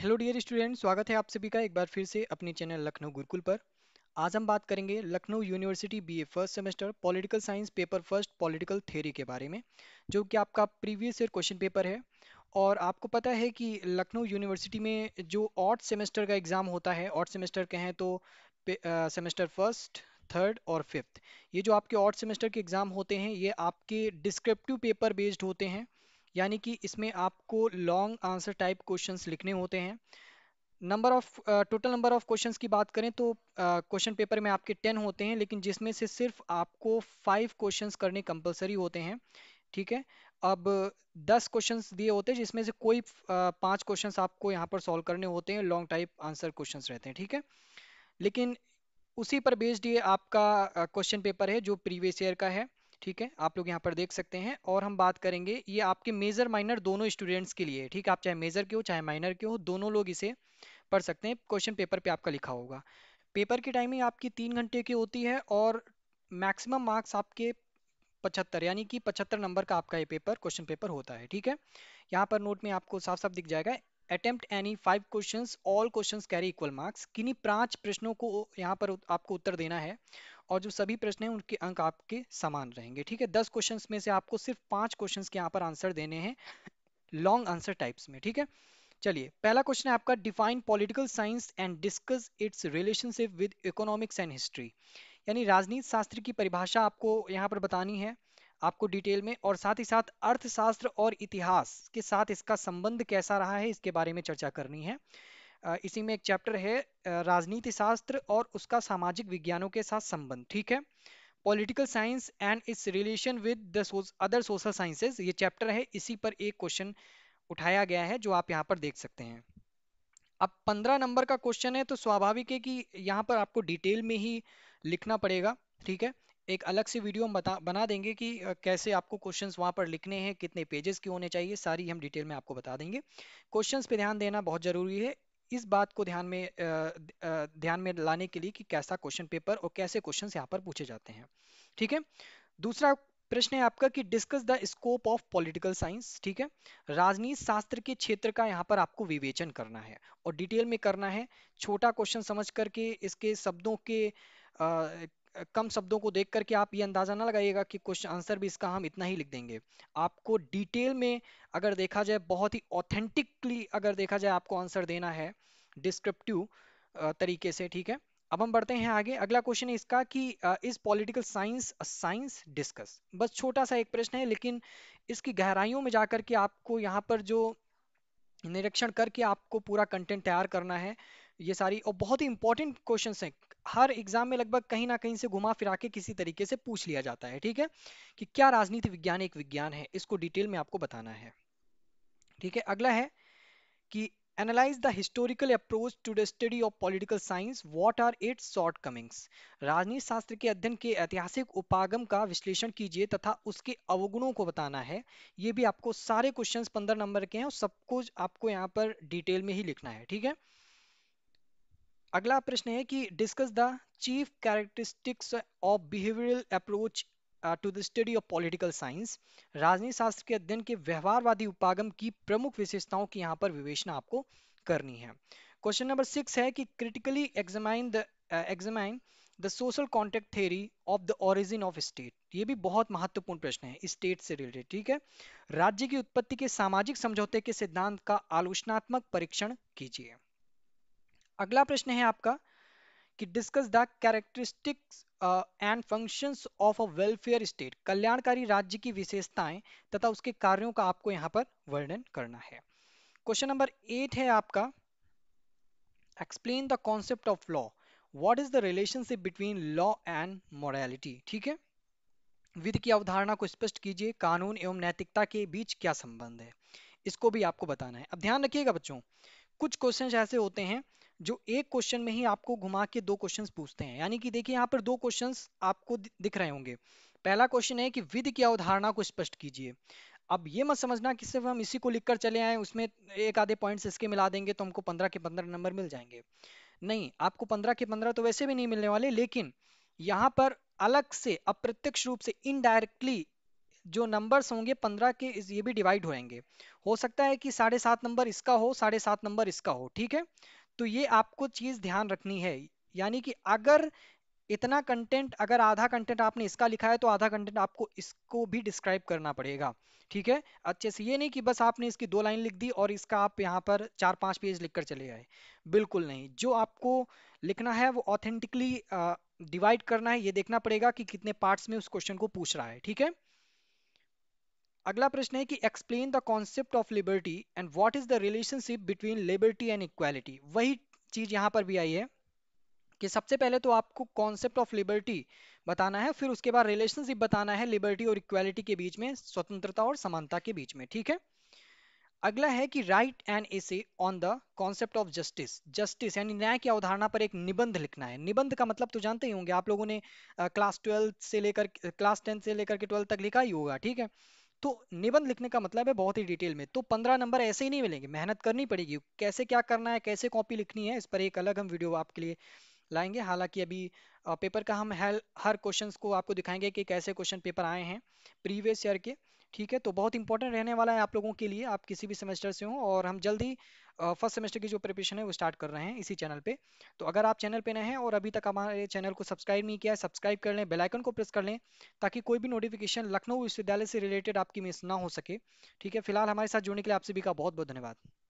hello dear student स्वागत है आप सभी का एक बार फिर से अपने चैनल लखनऊ गुरुकुल पर आज हम बात करेंगे Lucknow university BA first semester political science paper first political theory के बारे में जो कि आपका प्रीवियस ईयर क्वेश्चन पेपर है और आपको पता है कि लखनऊ यूनिवर्सिटी में जो ऑट सेमेस्टर का एग्ज़ाम होता है ऑट सेमेस्टर कहें तो सेमेस्टर फर्स्ट थर्ड और फिफ्थ ये जो आपके ऑट सेमेस्टर के एग्ज़ाम होते हैं ये आपके डिस्क्रिप्टिव पेपर बेस्ड होते हैं यानी कि इसमें आपको लॉन्ग आंसर टाइप क्वेश्चंस लिखने होते हैं number of total number of questions की बात करें तो क्वेश्चन uh, पेपर में आपके टेन होते हैं लेकिन जिसमें से सिर्फ आपको फाइव क्वेश्चंस करने कंपलसरी होते हैं ठीक है अब दस क्वेश्चंस दिए होते हैं जिसमें से कोई पाँच क्वेश्चन आपको यहाँ पर सॉल्व करने होते हैं लॉन्ग टाइप आंसर क्वेश्चन रहते हैं ठीक है लेकिन उसी पर बेस्ड ये आपका क्वेश्चन पेपर है जो प्रीवियस ईयर का है ठीक है आप लोग यहाँ पर देख सकते हैं और हम बात करेंगे ये आपके मेजर माइनर दोनों स्टूडेंट्स के लिए ठीक है आप चाहे मेजर के हो चाहे माइनर के हो दोनों लोग इसे पढ़ सकते हैं क्वेश्चन पेपर पे आपका लिखा होगा पेपर की टाइमिंग आपकी तीन घंटे की होती है और मैक्सिमम मार्क्स आपके पचहत्तर यानी कि पचहत्तर नंबर का आपका ये पेपर क्वेश्चन पेपर होता है ठीक है यहाँ पर नोट में आपको साफ साफ दिख जाएगा attempt any five question all question carry equal marks किन्हीं पांच प्रश्नों को यहाँ पर आपको उत्तर देना है और जो सभी प्रश्न हैं उनके अंक आपके समान रहेंगे ठीक है दस क्वेश्चन में से आपको सिर्फ पांच क्वेश्चन के यहाँ पर आंसर देने हैं लॉन्ग आंसर टाइप्स में ठीक है चलिए पहला क्वेश्चन है आपका define political science and discuss its relationship with economics and history यानी राजनीति शास्त्र की परिभाषा आपको यहाँ पर बतानी है आपको डिटेल में और साथ ही साथ अर्थशास्त्र और इतिहास के साथ इसका संबंध कैसा रहा है इसके बारे में चर्चा करनी है इसी में एक चैप्टर है राजनीति शास्त्र और उसका सामाजिक विज्ञानों के साथ संबंध ठीक है political science and its relation with the other social sciences ये चैप्टर है इसी पर एक क्वेश्चन उठाया गया है जो आप यहाँ पर देख सकते हैं अब पंद्रह नंबर का क्वेश्चन है तो स्वाभाविक है कि यहाँ पर आपको डिटेल में ही लिखना पड़ेगा ठीक है एक अलग से वीडियो हम बता बना देंगे कि कैसे आपको क्वेश्चंस वहाँ पर लिखने हैं कितने पेजेस के होने चाहिए सारी हम डिटेल में आपको बता देंगे क्वेश्चंस पे ध्यान देना बहुत जरूरी है इस बात को ध्यान में ध्यान में लाने के लिए कि कैसा क्वेश्चन पेपर और कैसे क्वेश्चन यहाँ पर पूछे जाते हैं ठीक है दूसरा प्रश्न है आपका कि discuss the scope of political science ठीक है राजनीति शास्त्र के क्षेत्र का यहाँ पर आपको विवेचन करना है और डिटेल में करना है छोटा क्वेश्चन समझ करके इसके शब्दों के आ, कम शब्दों को देख करके आप ये अंदाज़ा ना लगाइएगा कि क्वेश्चन आंसर भी इसका हम इतना ही लिख देंगे आपको डिटेल में अगर देखा जाए बहुत ही ऑथेंटिकली अगर देखा जाए आपको आंसर देना है डिस्क्रिप्टिव तरीके से ठीक है अब हम बढ़ते हैं आगे अगला क्वेश्चन है इसका कि इस पॉलिटिकल साइंस साइंस डिस्कस बस छोटा सा एक प्रश्न है लेकिन इसकी गहराइयों में जाकर के आपको यहाँ पर जो निरीक्षण करके आपको पूरा कंटेंट तैयार करना है ये सारी और बहुत ही इंपॉर्टेंट क्वेश्चन हैं हर एग्जाम में लगभग कहीं ना कहीं से घुमा फिरा के किसी तरीके से पूछ लिया जाता है ठीक है कि क्या राजनीति विज्ञान एक विज्ञान है इसको डिटेल में आपको बताना है ठीक है अगला है कि analyze the historical approach to the study of political science what are its shortcomings राजनीति शास्त्र के अध्ययन के ऐतिहासिक उपागम का विश्लेषण कीजिए तथा उसके अवगुणों को बताना है ये भी आपको सारे क्वेश्चंस पंद्रह नंबर के हैं और सब कुछ आपको यहाँ पर डिटेल में ही लिखना है ठीक है अगला प्रश्न है कि discuss the chief characteristics of behavioural approach to the study of political science राजनीति शास्त्र के अध्ययन के व्यवहारवादी उपागम की प्रमुख विशेषताओं की यहाँ पर विवेचना आपको करनी है क्वेश्चन नंबर सिक्स है कि critically examine the examine the social contract theory of the origin of state ये भी बहुत महत्वपूर्ण प्रश्न है स्टेट से रिलेटेड ठीक है राज्य की उत्पत्ति के सामाजिक समझौते के सिद्धांत का आलोचनात्मक परीक्षण कीजिए अगला प्रश्न है आपका कि discuss the characteristics and functions of a welfare state कल्याणकारी राज्य की विशेषताएं तथा उसके कार्यों का आपको यहां पर वर्णन करना है क्वेश्चन नंबर एट है आपका explain the concept of law what is the relationship between law and morality ठीक है विधि की अवधारणा को स्पष्ट कीजिए कानून एवं नैतिकता के बीच क्या संबंध है इसको भी आपको बताना है अब ध्यान रखिएगा बच्चों कुछ क्वेश्चन ऐसे होते हैं जो एक क्वेश्चन में ही आपको घुमा के दो क्वेश्चंस पूछते हैं यानी कि देखिए यहाँ पर दो क्वेश्चंस आपको दिख रहे होंगे पहला क्वेश्चन है कि विधि की अवधारणा को स्पष्ट कीजिए अब ये मत समझना कि सिर्फ हम इसी को लिखकर चले आए उसमें एक आधे पॉइंट्स इसके मिला देंगे तो हमको पंद्रह के पंद्रह नंबर मिल जाएंगे नहीं आपको पंद्रह के पंद्रह तो वैसे भी नहीं मिलने वाले लेकिन यहाँ पर अलग से अप्रत्यक्ष रूप से इनडायरेक्टली जो नंबर्स होंगे पंद्रह के ये भी डिवाइड होंगे हो सकता है कि साढ़े सात नंबर इसका हो साढ़े सात नंबर इसका हो ठीक है तो ये आपको चीज़ ध्यान रखनी है यानी कि अगर इतना कंटेंट अगर आधा कंटेंट आपने इसका लिखा है तो आधा कंटेंट आपको इसको भी डिस्क्राइब करना पड़ेगा ठीक है अच्छे से ये नहीं कि बस आपने इसकी दो लाइन लिख दी और इसका आप यहाँ पर चार पांच पेज लिखकर चले आए बिल्कुल नहीं जो आपको लिखना है वो ऑथेंटिकली डिवाइड करना है ये देखना पड़ेगा कि कितने पार्ट्स में उस क्वेश्चन को पूछ रहा है ठीक है अगला प्रश्न है कि explain the concept of liberty and what is the relationship between liberty and equality वही चीज यहाँ पर भी आई है कि सबसे पहले तो आपको कॉन्सेप्ट ऑफ लिबर्टी बताना है फिर उसके बाद रिलेशनशिप बताना है लिबर्टी और इक्वालिटी के बीच में स्वतंत्रता और समानता के बीच में ठीक है अगला है कि write and essay on the concept of justice justice यानी न्याय की अवधारणा पर एक निबंध लिखना है निबंध का मतलब तो जानते ही होंगे आप लोगों ने क्लास ट्वेल्थ से लेकर क्लास टेंथ से लेकर के ट्वेल्थ तक लिखा ही होगा ठीक है तो निबंध लिखने का मतलब है बहुत ही डिटेल में तो पंद्रह नंबर ऐसे ही नहीं मिलेंगे मेहनत करनी पड़ेगी कैसे क्या करना है कैसे कॉपी लिखनी है इस पर एक अलग हम वीडियो आपके लिए लाएंगे हालांकि अभी पेपर का हम हर क्वेश्चन को आपको दिखाएंगे कि कैसे क्वेश्चन पेपर आए हैं प्रीवियस ईयर के ठीक है तो बहुत इंपॉर्टेंट रहने वाला है आप लोगों के लिए आप किसी भी सेमेस्टर से हो और हम जल्दी फर्स्ट सेमेस्टर की जो प्रिपरेशन है वो स्टार्ट कर रहे हैं इसी चैनल पे तो अगर आप चैनल पे नए हैं और अभी तक हमारे चैनल को सब्सक्राइब नहीं किया है सब्सक्राइब कर लें बेलाइकन को प्रेस कर लें ताकि कोई भी नोटिफिकेशन लखनऊ विश्वविद्यालय से रिलेटेड आपकी मिस ना हो सके ठीक है फिलहाल हमारे साथ जुड़ने के लिए आप सभी का बहुत बहुत धन्यवाद